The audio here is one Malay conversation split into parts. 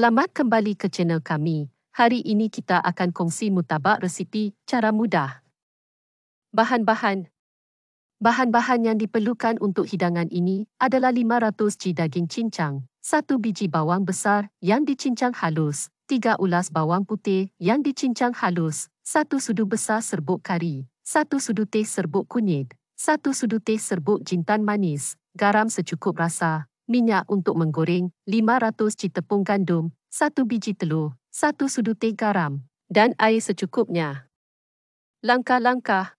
Selamat kembali ke channel kami. Hari ini kita akan kongsi mutabak resipi cara mudah. Bahan-bahan Bahan-bahan yang diperlukan untuk hidangan ini adalah 500 g daging cincang, 1 biji bawang besar yang dicincang halus, 3 ulas bawang putih yang dicincang halus, 1 sudu besar serbuk kari, 1 sudu teh serbuk kunyit, 1 sudu teh serbuk jintan manis, garam secukup rasa, minyak untuk menggoreng, 500 c tepung gandum, 1 biji telur, 1 sudu teh garam, dan air secukupnya. Langkah-langkah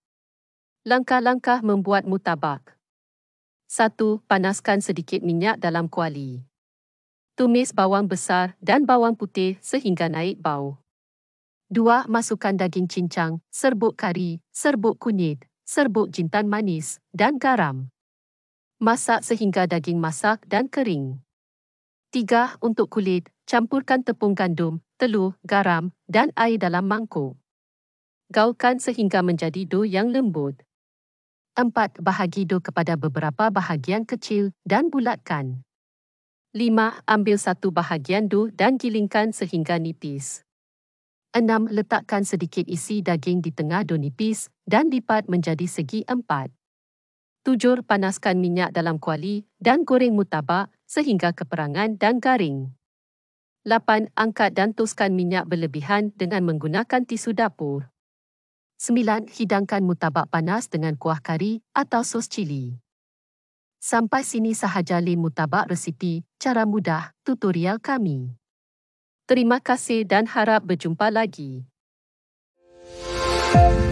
Langkah-langkah membuat mutabak 1. Panaskan sedikit minyak dalam kuali. Tumis bawang besar dan bawang putih sehingga naik bau. 2. Masukkan daging cincang, serbuk kari, serbuk kunyit, serbuk jintan manis, dan garam. Masak sehingga daging masak dan kering. 3. Untuk kulit, campurkan tepung gandum, telur, garam, dan air dalam mangkuk. Gaulkan sehingga menjadi dough yang lembut. 4. Bahagi dough kepada beberapa bahagian kecil dan bulatkan. 5. Ambil satu bahagian dough dan gilingkan sehingga nipis. 6. Letakkan sedikit isi daging di tengah dough nipis dan lipat menjadi segi empat. Tujur panaskan minyak dalam kuali dan goreng mutabak sehingga keperangan dan garing. 8. Angkat dan tuskan minyak berlebihan dengan menggunakan tisu dapur. 9. Hidangkan mutabak panas dengan kuah kari atau sos cili. Sampai sini sahaja lim mutabak resipi, cara mudah, tutorial kami. Terima kasih dan harap berjumpa lagi. thank you